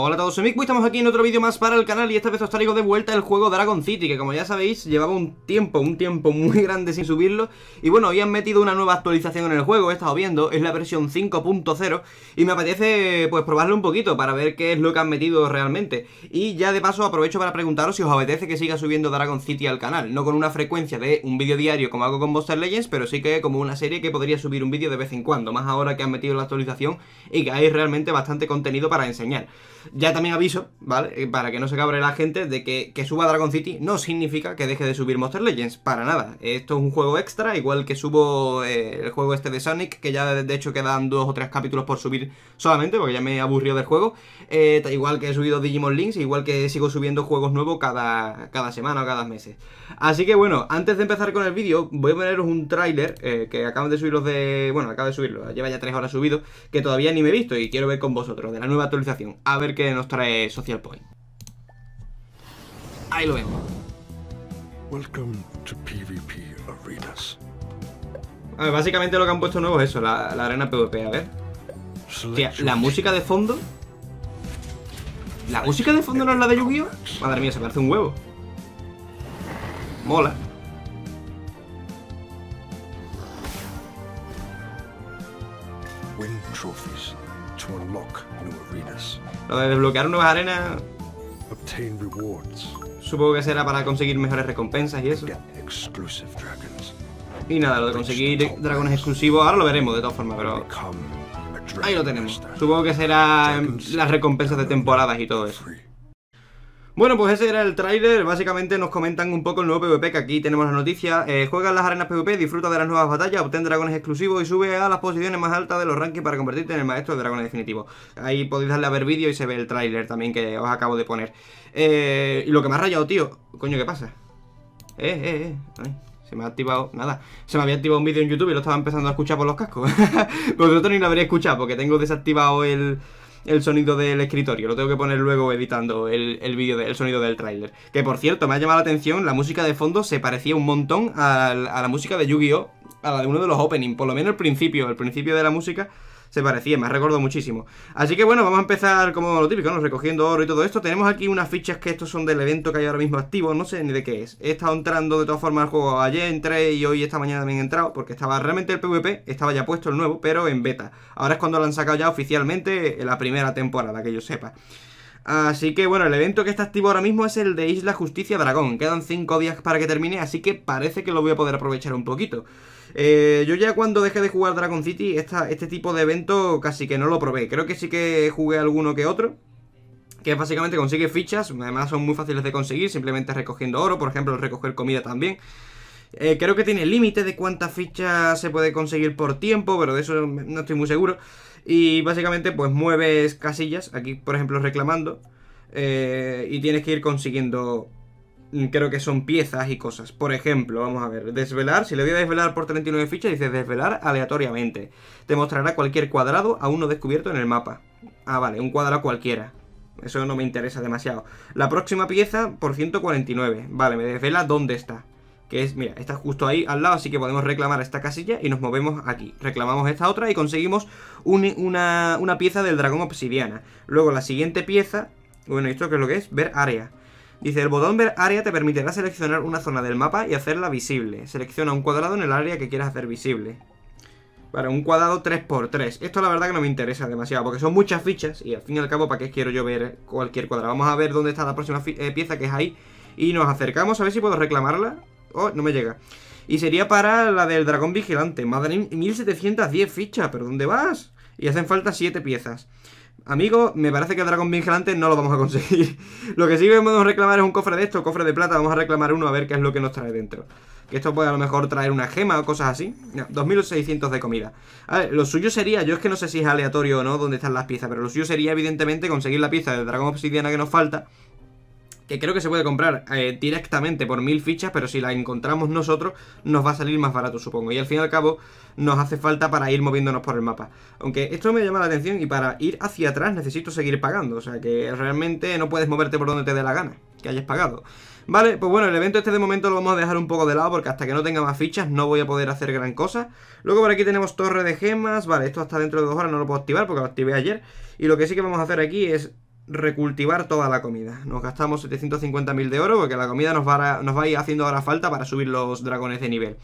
Hola a todos, soy Mikbu, estamos aquí en otro vídeo más para el canal y esta vez os traigo de vuelta el juego Dragon City Que como ya sabéis, llevaba un tiempo, un tiempo muy grande sin subirlo Y bueno, hoy han metido una nueva actualización en el juego, he estado viendo, es la versión 5.0 Y me apetece pues probarlo un poquito para ver qué es lo que han metido realmente Y ya de paso aprovecho para preguntaros si os apetece que siga subiendo Dragon City al canal No con una frecuencia de un vídeo diario como hago con Monster Legends, pero sí que como una serie que podría subir un vídeo de vez en cuando Más ahora que han metido la actualización y que hay realmente bastante contenido para enseñar ya también aviso, ¿vale? Eh, para que no se cabre la gente de que, que suba Dragon City no significa que deje de subir Monster Legends, para nada. Esto es un juego extra, igual que subo eh, el juego este de Sonic, que ya de hecho quedan dos o tres capítulos por subir solamente, porque ya me aburrido del juego. Eh, igual que he subido Digimon Links, igual que sigo subiendo juegos nuevos cada, cada semana o cada meses. Así que bueno, antes de empezar con el vídeo, voy a poneros un tráiler que acabo de los de... Bueno, acabo de subirlo, lleva ya tres horas subido, que todavía ni me he visto y quiero ver con vosotros, de la nueva actualización. A ver que nos trae Social Point. Ahí lo vemos. básicamente lo que han puesto nuevo es eso, la, arena PvP, a ver. la música de fondo. La música de fondo no es la de Yu-Gi-Oh! Madre mía, se parece un huevo. Mola. Win trophies lo de desbloquear nuevas arenas. Supongo que será para conseguir mejores recompensas y eso. Y nada, lo de conseguir dragones exclusivos, ahora lo veremos de todas formas, pero... Ahí lo tenemos. Supongo que será las recompensas de temporadas y todo eso. Bueno, pues ese era el tráiler, básicamente nos comentan un poco el nuevo PvP, que aquí tenemos la noticia. Eh, juega en las arenas PvP, disfruta de las nuevas batallas, obtén dragones exclusivos y sube a las posiciones más altas de los rankings para convertirte en el maestro de dragones definitivo. Ahí podéis darle a ver vídeo y se ve el tráiler también que os acabo de poner. Eh, y lo que me ha rayado, tío, coño, ¿qué pasa? Eh, eh, eh, Se me ha activado, nada, se me había activado un vídeo en YouTube y lo estaba empezando a escuchar por los cascos. Vosotros ni lo habría escuchado porque tengo desactivado el, el sonido del escritorio. Lo tengo que poner luego editando el, vídeo del sonido del tráiler. Que por cierto, me ha llamado la atención, la música de fondo se parecía un montón a, la música de Yu-Gi-Oh! A la de uno de los openings, por lo menos el principio, el principio de la música se parecía, me ha muchísimo. Así que bueno, vamos a empezar como lo típico, Recogiendo oro y todo esto. Tenemos aquí unas fichas que estos son del evento que hay ahora mismo activo, no sé ni de qué es. He estado entrando de todas formas al juego ayer, entré y hoy esta mañana también he entrado, porque estaba realmente el PvP, estaba ya puesto el nuevo, pero en beta. Ahora es cuando lo han sacado ya oficialmente en la primera temporada, que yo sepa. Así que bueno, el evento que está activo ahora mismo es el de Isla Justicia Dragón. Quedan 5 días para que termine, así que parece que lo voy a poder aprovechar un poquito. Eh, yo ya cuando dejé de jugar Dragon City, este tipo de evento casi que no lo probé. Creo que sí que jugué alguno que otro. Que básicamente consigue fichas, además son muy fáciles de conseguir, simplemente recogiendo oro, por ejemplo, recoger comida también. Eh, creo que tiene límite de cuántas fichas se puede conseguir por tiempo, pero de eso no estoy muy seguro. Y básicamente pues mueves casillas, aquí por ejemplo reclamando, eh, y tienes que ir consiguiendo, mm, creo que son piezas y cosas. Por ejemplo, vamos a ver, desvelar, si le voy a desvelar por 39 fichas, dice desvelar aleatoriamente. Te mostrará cualquier cuadrado aún no descubierto en el mapa. Ah, vale, un cuadrado cualquiera. Eso no me interesa demasiado. La próxima pieza por 149. Vale, me desvela dónde está que es, mira, está justo ahí al lado, así que podemos reclamar esta casilla y nos movemos aquí. Reclamamos esta otra y conseguimos una, pieza del dragón obsidiana. Luego la siguiente pieza, bueno, ¿esto qué es lo que es? Ver área. Dice, el botón ver área te permitirá seleccionar una zona del mapa y hacerla visible. Selecciona un cuadrado en el área que quieras hacer visible. Para un cuadrado 3x3. Esto la verdad que no me interesa demasiado, porque son muchas fichas y al fin y al cabo, ¿para qué quiero yo ver cualquier cuadrado? Vamos a ver dónde está la próxima eh, pieza que es ahí. Y nos acercamos a ver si puedo reclamarla. Oh, no me llega. Y sería para la del dragón vigilante. Madre 1710 fichas, pero ¿dónde vas? Y hacen falta 7 piezas. Amigo, me parece que el dragón vigilante no lo vamos a conseguir. lo que sí podemos reclamar es un cofre de esto, cofre de plata. Vamos a reclamar uno a ver qué es lo que nos trae dentro. Que esto puede a lo mejor traer una gema o cosas así. 2600 de comida. A ver, lo suyo sería, yo es que no sé si es aleatorio o no dónde están las piezas, pero lo suyo sería evidentemente conseguir la pieza del dragón obsidiana que nos falta que creo que se puede comprar eh, directamente por mil fichas, pero si la encontramos nosotros nos va a salir más barato, supongo. Y al fin y al cabo nos hace falta para ir moviéndonos por el mapa. Aunque esto me llama la atención y para ir hacia atrás necesito seguir pagando, o sea que realmente no puedes moverte por donde te dé la gana, que hayas pagado. Vale, pues bueno, el evento este de momento lo vamos a dejar un poco de lado porque hasta que no tenga más fichas no voy a poder hacer gran cosa. Luego por aquí tenemos torre de gemas, vale, esto hasta dentro de dos horas no lo puedo activar porque lo activé ayer. Y lo que sí que vamos a hacer aquí es recultivar toda la comida. Nos gastamos 750.000 de oro porque la comida nos va, a, nos va ir haciendo ahora falta para subir los dragones de nivel.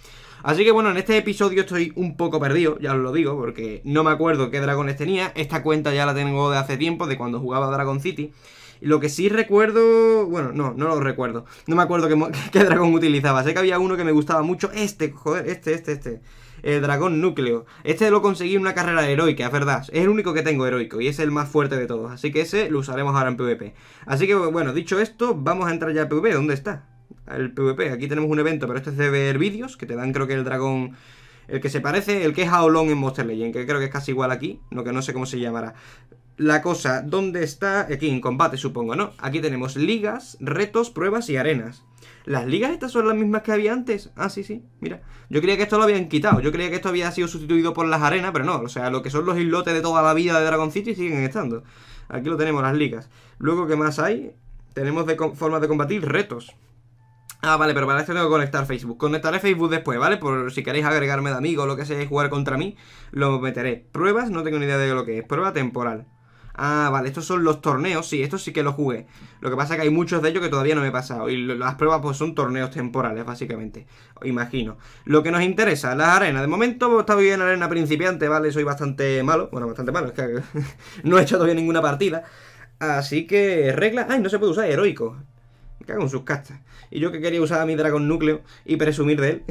Así que bueno, en este episodio estoy un poco perdido, ya os lo digo, porque no me acuerdo qué dragones tenía. Esta cuenta ya la tengo de hace tiempo, de cuando jugaba Dragon City. Lo que sí recuerdo... Bueno, no, no lo recuerdo. No me acuerdo qué dragón utilizaba. Sé que había uno que me gustaba mucho. Este, joder, este, este, este. El dragón núcleo. Este lo conseguí en una carrera heroica, es verdad. Es el único que tengo heroico y es el más fuerte de todos. Así que ese lo usaremos ahora en PvP. Así que bueno, dicho esto, vamos a entrar ya al PvP. ¿Dónde está? El PvP. Aquí tenemos un evento, pero este es de ver vídeos, que te dan creo que el dragón... El que se parece, el que es Aolong en Monster Legend, que creo que es casi igual aquí, lo que no sé cómo se llamará la cosa, ¿dónde está? Aquí en combate, supongo, ¿no? Aquí tenemos ligas, retos, pruebas y arenas. Las ligas estas son las mismas que había antes. Ah, sí, sí, mira. Yo creía que esto lo habían quitado. Yo creía que esto había sido sustituido por las arenas, pero no. O sea, lo que son los islotes de toda la vida de Dragon City siguen estando. Aquí lo tenemos, las ligas. Luego, ¿qué más hay? Tenemos de formas de combatir retos. Ah, vale, pero para esto tengo que conectar Facebook. Conectaré Facebook después, ¿vale? Por si queréis agregarme de amigo o lo que sea y jugar contra mí, lo meteré. Pruebas, no tengo ni idea de lo que es. Prueba temporal. Ah, vale, estos son los torneos, sí, estos sí que los jugué. Lo que pasa es que hay muchos de ellos que todavía no me he pasado. Y las pruebas pues son torneos temporales, básicamente, imagino. Lo que nos interesa, las arenas. De momento pues, está bien arena principiante, ¿vale? Soy bastante malo. Bueno, bastante malo, es que no he hecho todavía ninguna partida. Así que regla... ¡Ay, no se puede usar heroico! Que sus castas. Y yo que quería usar a mi dragón núcleo y presumir de él.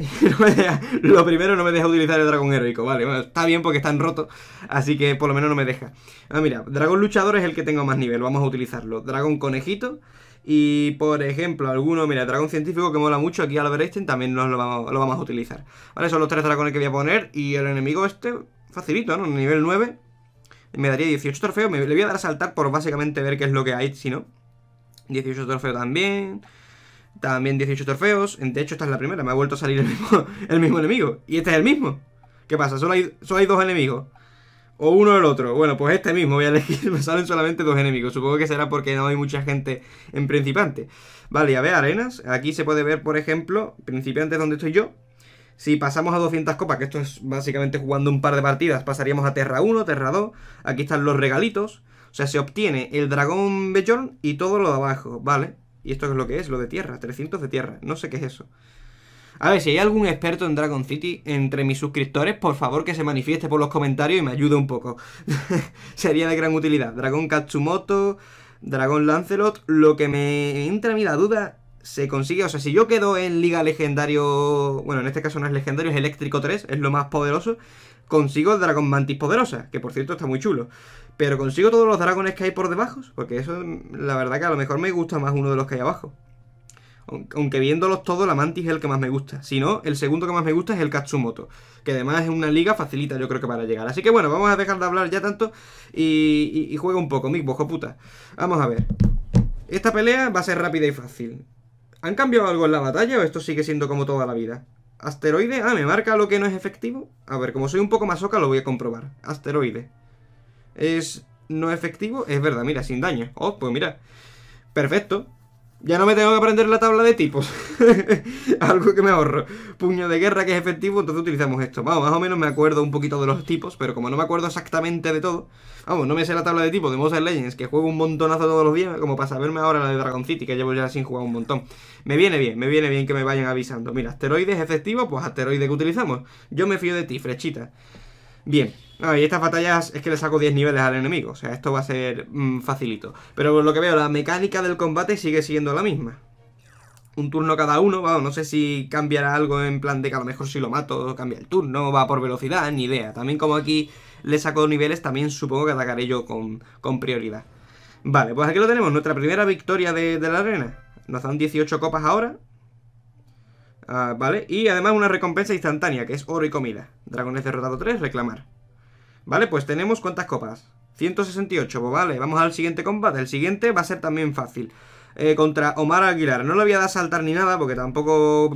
lo primero no me deja utilizar el dragón heroico, vale. Bueno, está bien porque están rotos, así que por lo menos no me deja. Ah, mira, dragón luchador es el que tengo más nivel, vamos a utilizarlo. Dragón conejito. Y por ejemplo, alguno, mira, dragón científico que mola mucho, aquí Albert Einstein también lo vamos, a utilizar. Vale, son los tres dragones que voy a poner. Y el enemigo este, facilito, ¿no? Nivel 9. Me daría 18 trofeos. Me, le voy a dar a saltar por básicamente ver qué es lo que hay, si no. 18 trofeos también. También 18 trofeos. De hecho, esta es la primera. Me ha vuelto a salir el mismo, el mismo enemigo. Y este es el mismo. ¿Qué pasa? Solo hay, dos enemigos. O uno o el otro. Bueno, pues este mismo voy a elegir. Me salen solamente dos enemigos. Supongo que será porque no hay mucha gente en principante Vale, a ver, arenas. Aquí se puede ver, por ejemplo, principiantes donde estoy yo. Si pasamos a 200 copas, que esto es básicamente jugando un par de partidas, pasaríamos a Terra 1, Terra 2. Aquí están los regalitos. O sea, se obtiene el dragón Bellón y todo lo de abajo, ¿vale? Y esto es lo que es, lo de tierra, 300 de tierra. No sé qué es eso. A ver, si hay algún experto en Dragon City entre mis suscriptores, por favor que se manifieste por los comentarios y me ayude un poco. Sería de gran utilidad. Dragón Katsumoto, Dragón Lancelot. Lo que me entra a mí la duda se consigue, o sea, si yo quedo en Liga Legendario, bueno, en este caso no es legendario, es eléctrico 3, es lo más poderoso, consigo el dragón Mantis poderosa, que por cierto está muy chulo. Pero consigo todos los dragones que hay por debajo, porque eso, la verdad que a lo mejor me gusta más uno de los que hay abajo. Aunque viéndolos todos, la Mantis es el que más me gusta. Si no, el segundo que más me gusta es el Katsumoto. Que además es una liga facilita, yo creo que para llegar. Así que bueno, vamos a dejar de hablar ya tanto y, y, juega un poco, mi puta. Vamos a ver. Esta pelea va a ser rápida y fácil. ¿Han cambiado algo en la batalla o esto sigue siendo como toda la vida? Asteroide, ah, me marca lo que no es efectivo. A ver, como soy un poco más lo voy a comprobar. Asteroide. Es no efectivo, es verdad, mira, sin daño. Oh, pues mira. Perfecto. Ya no me tengo que aprender la tabla de tipos. Algo que me ahorro. Puño de guerra que es efectivo, entonces utilizamos esto. Vamos, más o menos me acuerdo un poquito de los tipos, pero como no me acuerdo exactamente de todo... Vamos, no me sé la tabla de tipos de Mobile Legends, que juego un montonazo todos los días, como para saberme ahora la de Dragon City, que llevo ya sin jugar un montón. Me viene bien, me viene bien que me vayan avisando. Mira, asteroides efectivos, pues asteroides que utilizamos. Yo me fío de ti, flechita. Bien, y estas batallas es que le saco 10 niveles al enemigo, o sea, esto va a ser mm, facilito. Pero lo que veo, la mecánica del combate sigue siendo la misma. Un turno cada uno, no sé si cambiará algo en plan de que a lo mejor si lo mato cambia el turno, va por velocidad, ni idea. También como aquí le saco niveles, también supongo que atacaré yo con, prioridad. Vale, pues aquí lo tenemos, nuestra primera victoria de, la arena. Nos dan 18 copas ahora, ah, ¿Vale? Y además una recompensa instantánea, que es oro y comida. Dragones derrotado 3, reclamar. Vale, pues tenemos cuántas copas. 168, pues vale, vamos al siguiente combate. El siguiente va a ser también fácil. Eh, contra Omar Aguilar. No lo voy a dar saltar ni nada porque tampoco...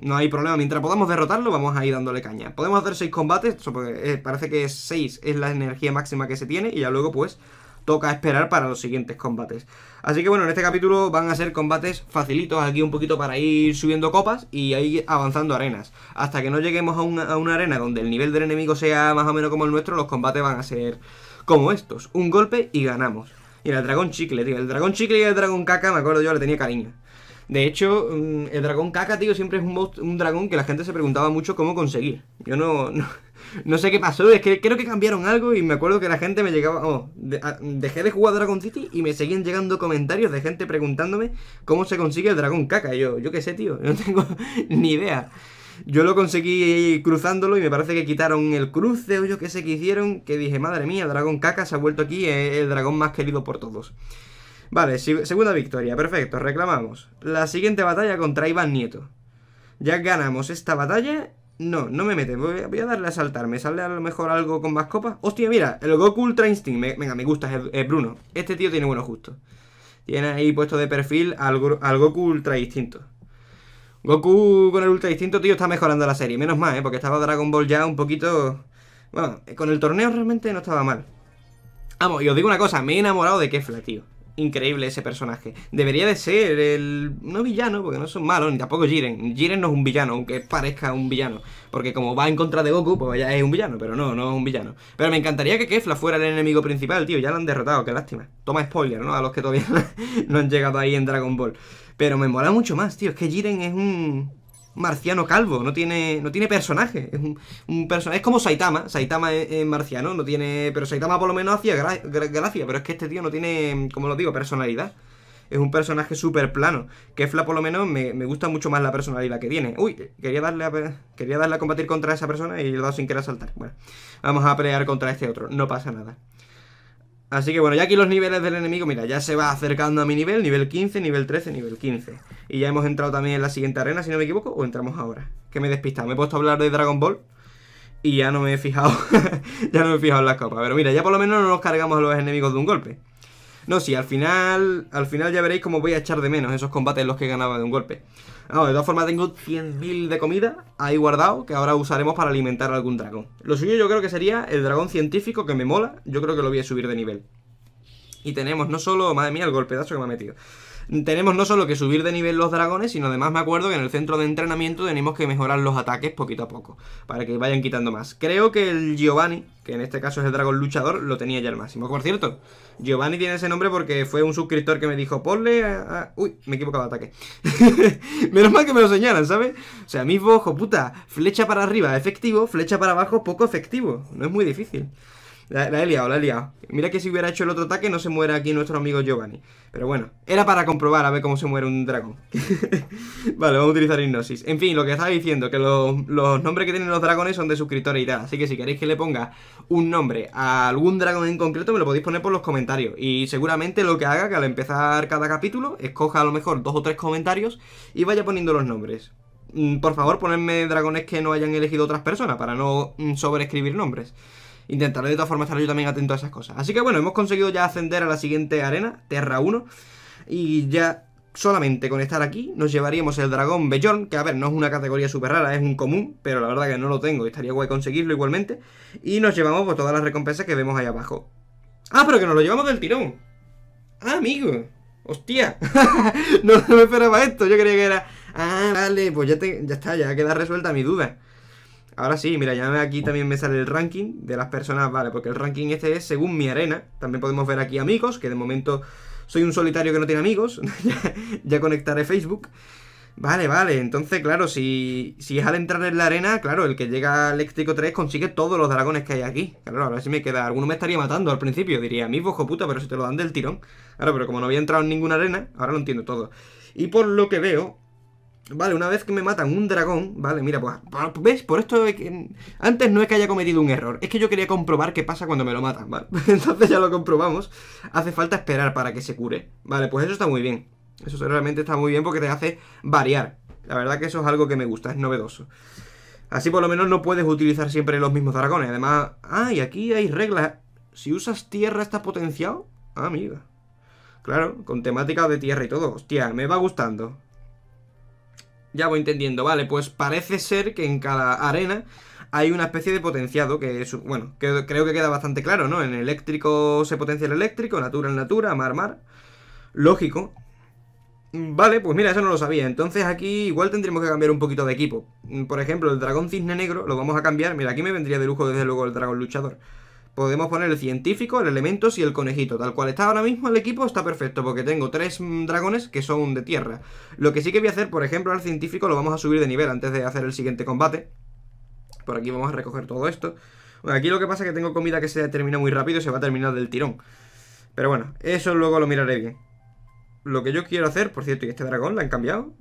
no hay problema. Mientras podamos derrotarlo, vamos a ir dándole caña. Podemos hacer 6 combates, pues, eh, parece que 6 es la energía máxima que se tiene y ya luego pues toca esperar para los siguientes combates. Así que bueno, en este capítulo van a ser combates facilitos aquí un poquito para ir subiendo copas y ahí avanzando arenas. Hasta que no lleguemos a una, arena donde el nivel del enemigo sea más o menos como el nuestro, los combates van a ser como estos. Un golpe y ganamos. Y el dragón chicle, tío. El dragón chicle y el dragón caca, me acuerdo yo, le tenía cariño. De hecho, mm, el dragón caca, tío, siempre es un, dragón que la gente se preguntaba mucho cómo conseguir. Yo no, no, sé qué pasó, es que creo que cambiaron algo y me acuerdo que la gente me llegaba... Oh, ah, dejé de jugar Dragon City y me seguían llegando comentarios de gente preguntándome cómo se consigue el dragón caca. yo, yo qué sé, tío, no tengo ni idea. Yo lo conseguí cruzándolo y me parece que quitaron el cruce o yo qué sé que hicieron, que dije, madre mía, el dragón caca se ha vuelto aquí el dragón más querido por todos. Vale, segunda victoria, perfecto, reclamamos. La siguiente batalla contra Iván Nieto. Ya ganamos esta batalla. No, no me mete, voy, a darle a saltar. Me sale a lo mejor algo con más copas. Hostia, mira, el Goku Ultra Instinct. venga, me gusta, es, Bruno. Este tío tiene buenos justo. Tiene ahí puesto de perfil al, Goku Ultra Instinto. Goku con el Ultra Instinto, tío, está mejorando la serie. Menos mal, ¿eh? Porque estaba Dragon Ball ya un poquito... Bueno, con el torneo realmente no estaba mal. Vamos, y os digo una cosa, me he enamorado de Kefla, tío increíble ese personaje. Debería de ser el... no villano, porque no son malos, ni tampoco Jiren. Jiren no es un villano, aunque parezca un villano. Porque como va en contra de Goku, pues ya es un villano, pero no, no es un villano. Pero me encantaría que Kefla fuera el enemigo principal, tío. Ya lo han derrotado, qué lástima. Toma spoiler, ¿no? A los que todavía no han llegado ahí en Dragon Ball. Pero me mola mucho más, tío. Es que Jiren es un marciano calvo, no tiene, no tiene personaje. Es un, personaje. Es como Saitama. Saitama es, marciano, no tiene. Pero Saitama por lo menos hacía gracia. Pero es que este tío no tiene, como lo digo, personalidad. Es un personaje súper plano. Kefla por lo menos me, gusta mucho más la personalidad que tiene. Uy, quería darle a, quería darle a combatir contra esa persona y lo he dado sin querer saltar. Bueno, vamos a pelear contra este otro. No pasa nada. Así que bueno, ya aquí los niveles del enemigo, mira, ya se va acercando a mi nivel, nivel 15, nivel 13, nivel 15. Y ya hemos entrado también en la siguiente arena, si no me equivoco, o entramos ahora. Que me he despistado, me he puesto a hablar de Dragon Ball y ya no me he fijado, ya no me he fijado en las copas. Pero mira, ya por lo menos no nos cargamos a los enemigos de un golpe. No, sí, al final, al final ya veréis cómo voy a echar de menos esos combates los que ganaba de un golpe. de todas formas tengo 100.000 de comida ahí guardado que ahora usaremos para alimentar a algún dragón. Lo suyo yo creo que sería el dragón científico que me mola, yo creo que lo voy a subir de nivel. Y tenemos no solo, madre mía, el golpedazo que me ha metido tenemos no solo que subir de nivel los dragones, sino además me acuerdo que en el centro de entrenamiento tenemos que mejorar los ataques poquito a poco, para que vayan quitando más. Creo que el Giovanni, que en este caso es el dragón luchador, lo tenía ya al máximo. Por cierto, Giovanni tiene ese nombre porque fue un suscriptor que me dijo, ponle a... Uy, me he equivocado de ataque. Menos mal que me lo señalan, ¿sabes? O sea, mismo, ojo puta, flecha para arriba efectivo, flecha para abajo poco efectivo. No es muy difícil. La, la, he liado, la he liado. Mira que si hubiera hecho el otro ataque no se muera aquí nuestro amigo Giovanni. Pero bueno, era para comprobar a ver cómo se muere un dragón. vale, vamos a utilizar hipnosis. En fin, lo que estaba diciendo, que los, los nombres que tienen los dragones son de suscriptores y tal. Así que si queréis que le ponga un nombre a algún dragón en concreto, me lo podéis poner por los comentarios. Y seguramente lo que haga, que al empezar cada capítulo, escoja a lo mejor dos o tres comentarios y vaya poniendo los nombres mm, por favor, ponedme dragones que no hayan elegido otras personas para no mm, sobreescribir nombres intentaré de todas formas estar yo también atento a esas cosas. Así que bueno, hemos conseguido ya ascender a la siguiente arena, Terra 1, y ya solamente con estar aquí nos llevaríamos el dragón bellón que a ver, no es una categoría súper rara, es un común, pero la verdad que no lo tengo, y estaría guay conseguirlo igualmente, y nos llevamos pues, todas las recompensas que vemos ahí abajo. Ah, pero que nos lo llevamos del tirón. Ah, amigo. Hostia. no, me esperaba esto, yo creía que era... Ah, vale, pues ya, te... ya está, ya queda resuelta mi duda. Ahora sí, mira, ya aquí también me sale el ranking de las personas, vale, porque el ranking este es según mi arena. También podemos ver aquí amigos, que de momento soy un solitario que no tiene amigos. ya, conectaré Facebook. Vale, vale, entonces, claro, si, si es al entrar en la arena, claro, el que llega a Eléctrico 3 consigue todos los dragones que hay aquí. Claro, ahora sí me queda. Alguno me estaría matando al principio, diría, mí bojo puta, pero si te lo dan del tirón. Claro, pero como no había entrado en ninguna arena, ahora lo entiendo todo. Y por lo que veo, Vale, una vez que me matan un dragón, vale, mira, pues, ah, ¿ves? Por esto que antes no es que haya cometido un error, es que yo quería comprobar qué pasa cuando me lo matan, ¿vale? Entonces ya lo comprobamos. Hace falta esperar para que se cure. Vale, pues eso está muy bien. Eso realmente está muy bien porque te hace variar. La verdad que eso es algo que me gusta, es novedoso. Así por lo menos no puedes utilizar siempre los mismos dragones. Además, ah, y aquí hay reglas. Si usas tierra, está potenciado? Ah, amiga. Claro, con temática de tierra y todo. Hostia, me va gustando. Ya voy entendiendo, vale, pues parece ser que en cada arena hay una especie de potenciado que es, bueno, que, creo que queda bastante claro, ¿no? En eléctrico se potencia el eléctrico, natura en natura, mar mar. Lógico. Vale, pues mira, eso no lo sabía. Entonces aquí igual tendremos que cambiar un poquito de equipo. Por ejemplo, el dragón cisne negro lo vamos a cambiar. Mira, aquí me vendría de lujo desde luego el dragón luchador. Podemos poner el científico, el elemento y el conejito. Tal cual está ahora mismo el equipo está perfecto porque tengo tres mm, dragones que son de tierra. Lo que sí que voy a hacer, por ejemplo, al científico lo vamos a subir de nivel antes de hacer el siguiente combate. Por aquí vamos a recoger todo esto. Bueno, aquí lo que pasa es que tengo comida que se termina muy rápido y se va a terminar del tirón. Pero bueno, eso luego lo miraré bien. Lo que yo quiero hacer, por cierto, ¿y este dragón la han cambiado?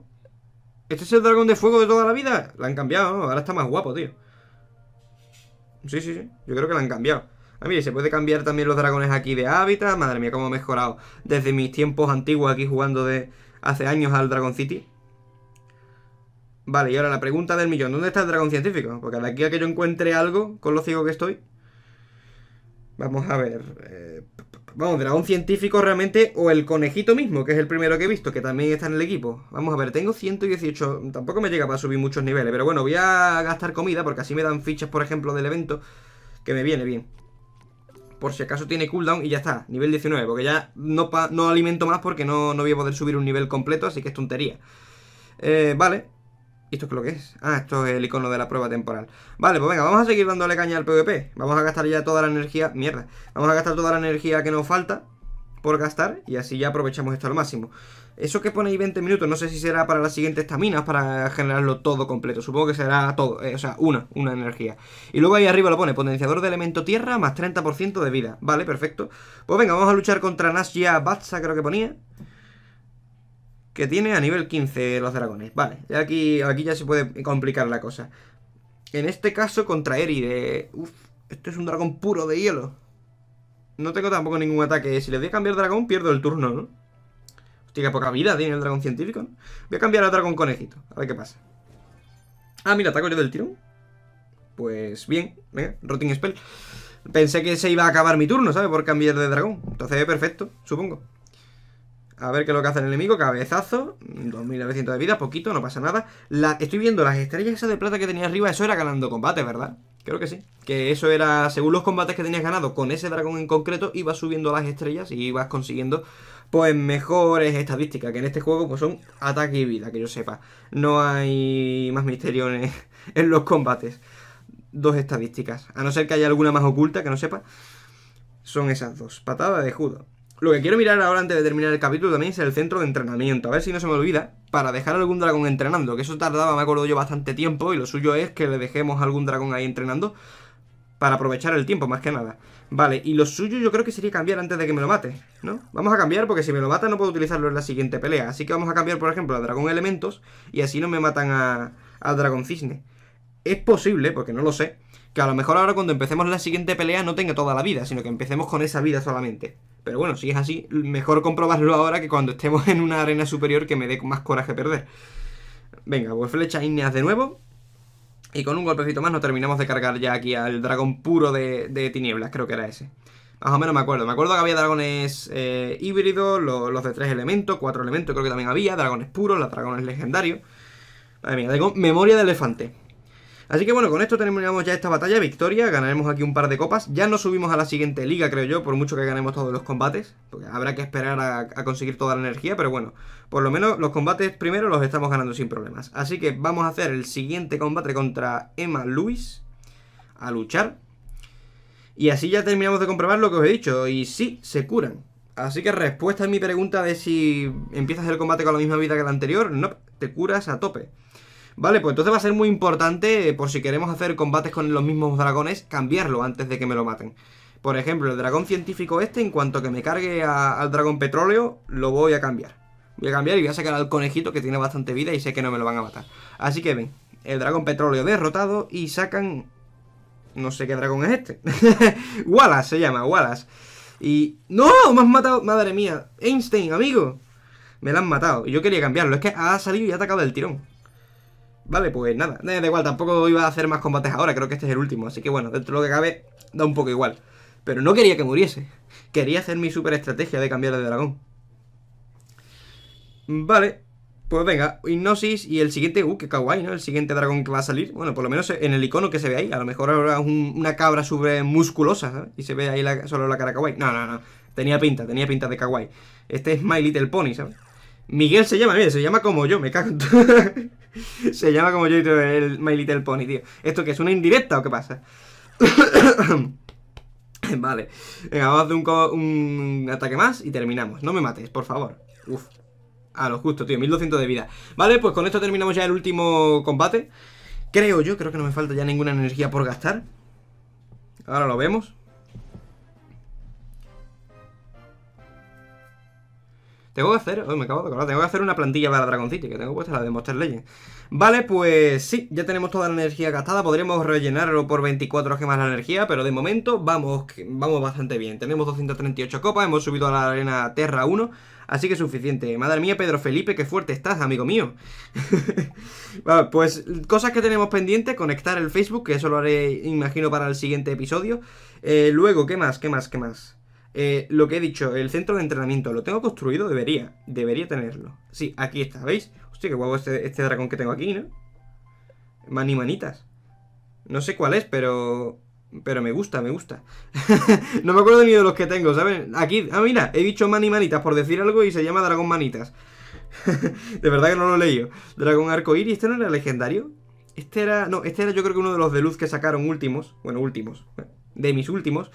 ¿Este es el dragón de fuego de toda la vida? La han cambiado, ¿no? ahora está más guapo, tío. Sí, sí, sí, yo creo que la han cambiado. Ah, mire, se puede cambiar también los dragones aquí de hábitat. Madre mía, cómo he mejorado desde mis tiempos antiguos aquí jugando de hace años al Dragon City. Vale, y ahora la pregunta del millón. ¿Dónde está el dragón científico? Porque de aquí a que yo encuentre algo, con lo ciego que estoy. Vamos a ver. Eh, vamos, dragón científico realmente, o el conejito mismo, que es el primero que he visto, que también está en el equipo. Vamos a ver, tengo 118. Tampoco me llega para subir muchos niveles, pero bueno, voy a gastar comida, porque así me dan fichas, por ejemplo, del evento, que me viene bien por si acaso tiene cooldown y ya está, nivel 19, porque ya no, no alimento más porque no, no voy a poder subir un nivel completo, así que es tontería. Eh, vale. ¿Y esto qué es lo que es? Ah, esto es el icono de la prueba temporal. Vale, pues venga, vamos a seguir dándole caña al PvP. Vamos a gastar ya toda la energía... Mierda. Vamos a gastar toda la energía que nos falta por gastar y así ya aprovechamos esto al máximo. Eso que pone ahí 20 minutos, no sé si será para las siguientes estaminas, para generarlo todo completo. Supongo que será todo, eh, o sea, una, una energía. Y luego ahí arriba lo pone, potenciador de elemento tierra más 30% de vida. Vale, perfecto. Pues venga, vamos a luchar contra Nashia Batsa, creo que ponía. Que tiene a nivel 15 los dragones. Vale, aquí, aquí ya se puede complicar la cosa. En este caso contra Eri de... Uf, este es un dragón puro de hielo. No tengo tampoco ningún ataque. Si le doy a cambiar dragón, pierdo el turno, ¿no? Hostia, qué poca vida tiene el dragón científico, Voy a cambiar a dragón conejito. A ver qué pasa. Ah, mira, ataco yo del tirón. Pues bien, venga, Rotting Spell. Pensé que se iba a acabar mi turno, ¿sabes? Por cambiar de dragón. Entonces, perfecto, supongo. A ver qué es lo que hace el enemigo. Cabezazo. 2900 de vida, poquito, no pasa nada. La... Estoy viendo las estrellas esas de plata que tenía arriba. Eso era ganando combate, ¿verdad? Creo que sí. Que eso era, según los combates que tenías ganado con ese dragón en concreto, ibas subiendo las estrellas y ibas consiguiendo pues mejores estadísticas, que en este juego pues son ataque y vida, que yo sepa. No hay más misterio en, en los combates. Dos estadísticas, a no ser que haya alguna más oculta que no sepa. Son esas dos, patada de judo. Lo que quiero mirar ahora antes de terminar el capítulo también es el centro de entrenamiento. A ver si no se me olvida. Para dejar algún dragón entrenando. Que eso tardaba, me acuerdo yo, bastante tiempo. Y lo suyo es que le dejemos algún dragón ahí entrenando. Para aprovechar el tiempo, más que nada. Vale, y lo suyo yo creo que sería cambiar antes de que me lo mate, ¿no? Vamos a cambiar porque si me lo mata no puedo utilizarlo en la siguiente pelea. Así que vamos a cambiar, por ejemplo, a dragón elementos. Y así no me matan a, a dragón cisne. Es posible, porque no lo sé que a lo mejor ahora cuando empecemos la siguiente pelea no tenga toda la vida, sino que empecemos con esa vida solamente. Pero bueno, si es así, mejor comprobarlo ahora que cuando estemos en una arena superior que me dé más coraje perder. Venga, pues flecha ígneas de nuevo. Y con un golpecito más nos terminamos de cargar ya aquí al dragón puro de, tinieblas, creo que era ese. Más o menos me acuerdo. Me acuerdo que había dragones eh, híbridos, los de tres elementos, cuatro elementos creo que también había, dragones puros, los dragones legendarios. Madre mía, tengo memoria de elefante. Así que bueno, con esto terminamos ya esta batalla, victoria, ganaremos aquí un par de copas. Ya no subimos a la siguiente liga, creo yo, por mucho que ganemos todos los combates. Porque habrá que esperar a, conseguir toda la energía, pero bueno, por lo menos los combates primero los estamos ganando sin problemas. Así que vamos a hacer el siguiente combate contra Emma Luis a luchar. Y así ya terminamos de comprobar lo que os he dicho. Y sí, se curan. Así que respuesta a mi pregunta de si empiezas el combate con la misma vida que la anterior, no, te curas a tope. Vale, pues entonces va a ser muy importante, eh, por si queremos hacer combates con los mismos dragones, cambiarlo antes de que me lo maten. Por ejemplo, el dragón científico este, en cuanto que me cargue al dragón petróleo, lo voy a cambiar. Voy a cambiar y voy a sacar al conejito que tiene bastante vida y sé que no me lo van a matar. Así que ven, el dragón petróleo derrotado y sacan... No sé qué dragón es este. Wallace se llama, Wallace. Y... ¡No! Me han matado... Madre mía. Einstein, amigo. Me la han matado. Y yo quería cambiarlo. Es que ha salido y ha atacado el tirón. Vale, pues nada, da igual, tampoco iba a hacer más combates ahora, creo que este es el último, así que bueno, dentro de lo que cabe, da un poco igual. Pero no quería que muriese, quería hacer mi super estrategia de cambiar de dragón. Vale, pues venga, hipnosis y el siguiente, uh, qué kawaii, ¿no? El siguiente dragón que va a salir, bueno, por lo menos en el icono que se ve ahí, a lo mejor ahora es una cabra sobre musculosa, Y se ve ahí solo la cara kawaii. No, no, no, tenía pinta, tenía pinta de kawaii. Este es My Little Pony, ¿sabes? Miguel se llama, mire, se llama como yo, me cago se llama como yo y todo el My Little Pony, tío. ¿Esto que es una indirecta o qué pasa? vale, venga, vamos a hacer un, un ataque más y terminamos. No me mates, por favor. Uf, a lo justo, tío, 1200 de vida. Vale, pues con esto terminamos ya el último combate. Creo yo, creo que no me falta ya ninguna energía por gastar. Ahora lo vemos. Tengo que hacer, me acabo de tengo que hacer una plantilla para Dragon City, que tengo puesta la de Monster Legend. Vale, pues sí, ya tenemos toda la energía gastada, Podríamos rellenarlo por 24 gemas la energía, pero de momento vamos, vamos bastante bien. Tenemos 238 copas, hemos subido a la arena Terra 1, así que suficiente. Madre mía, Pedro Felipe, qué fuerte estás, amigo mío. vale, pues cosas que tenemos pendientes conectar el Facebook, que eso lo haré, imagino, para el siguiente episodio. Eh, luego, ¿qué más? ¿Qué más? ¿Qué más? Eh, lo que he dicho, el centro de entrenamiento, ¿lo tengo construido? Debería, debería tenerlo. Sí, aquí está, ¿veis? Hostia, qué guapo este, este dragón que tengo aquí, ¿no? Mani manitas. No sé cuál es, pero... Pero me gusta, me gusta. no me acuerdo ni de los que tengo, saben Aquí, ah, mira, he dicho mani manitas por decir algo y se llama dragón manitas. de verdad que no lo he leído. Dragón arcoíris, ¿este no era legendario? Este era, no, este era yo creo que uno de los de luz que sacaron últimos. Bueno, últimos. De mis últimos.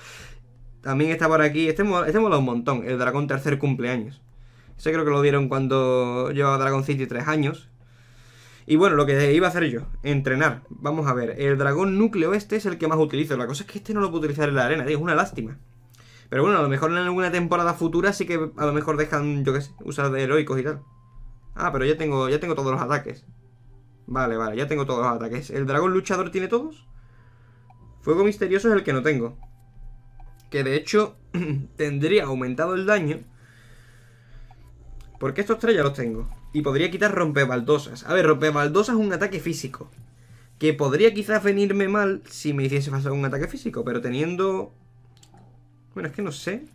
También está por aquí, este, este mola un montón, el dragón tercer cumpleaños. Ese creo que lo dieron cuando llevaba Dragon City Tres años. Y bueno, lo que iba a hacer yo, entrenar. Vamos a ver, el dragón núcleo este es el que más utilizo. La cosa es que este no lo puedo utilizar en la arena, tío, es una lástima. Pero bueno, a lo mejor en alguna temporada futura sí que a lo mejor dejan, yo qué sé, usar de heroicos y tal. Ah, pero ya tengo, ya tengo todos los ataques. Vale, vale, ya tengo todos los ataques. ¿El dragón luchador tiene todos? Fuego misterioso es el que no tengo que de hecho tendría aumentado el daño. Porque estos tres ya los tengo. Y podría quitar rompebaldosas. A ver, rompebaldosas es un ataque físico. Que podría quizás venirme mal si me hiciese pasar un ataque físico. Pero teniendo... Bueno, es que no sé.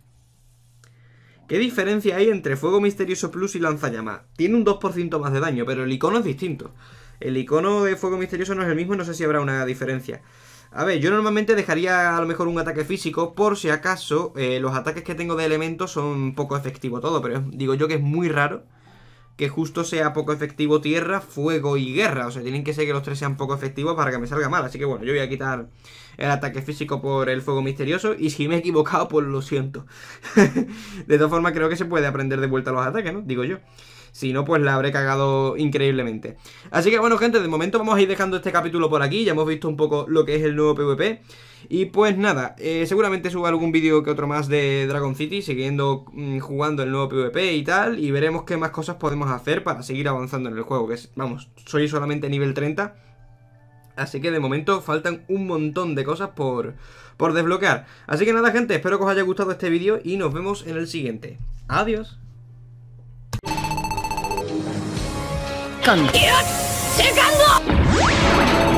¿Qué diferencia hay entre Fuego Misterioso Plus y llama Tiene un 2% más de daño, pero el icono es distinto. El icono de Fuego Misterioso no es el mismo, no sé si habrá una diferencia. A ver, yo normalmente dejaría a lo mejor un ataque físico por si acaso eh, los ataques que tengo de elementos son poco efectivos todo, pero digo yo que es muy raro que justo sea poco efectivo tierra, fuego y guerra. O sea, tienen que ser que los tres sean poco efectivos para que me salga mal. Así que bueno, yo voy a quitar el ataque físico por el fuego misterioso. Y si me he equivocado, pues lo siento. de todas formas, creo que se puede aprender de vuelta los ataques, ¿no? Digo yo. Si no, pues la habré cagado increíblemente. Así que bueno, gente, de momento vamos a ir dejando este capítulo por aquí. Ya hemos visto un poco lo que es el nuevo PvP. Y pues nada, eh, seguramente suba algún vídeo que otro más de Dragon City, siguiendo mm, jugando el nuevo PvP y tal, y veremos qué más cosas podemos hacer para seguir avanzando en el juego, que vamos, soy solamente nivel 30, Así que de momento faltan un montón de cosas por, por desbloquear. Así que nada gente, espero que os haya gustado este vídeo y nos vemos en el siguiente. Adiós. 間セカンド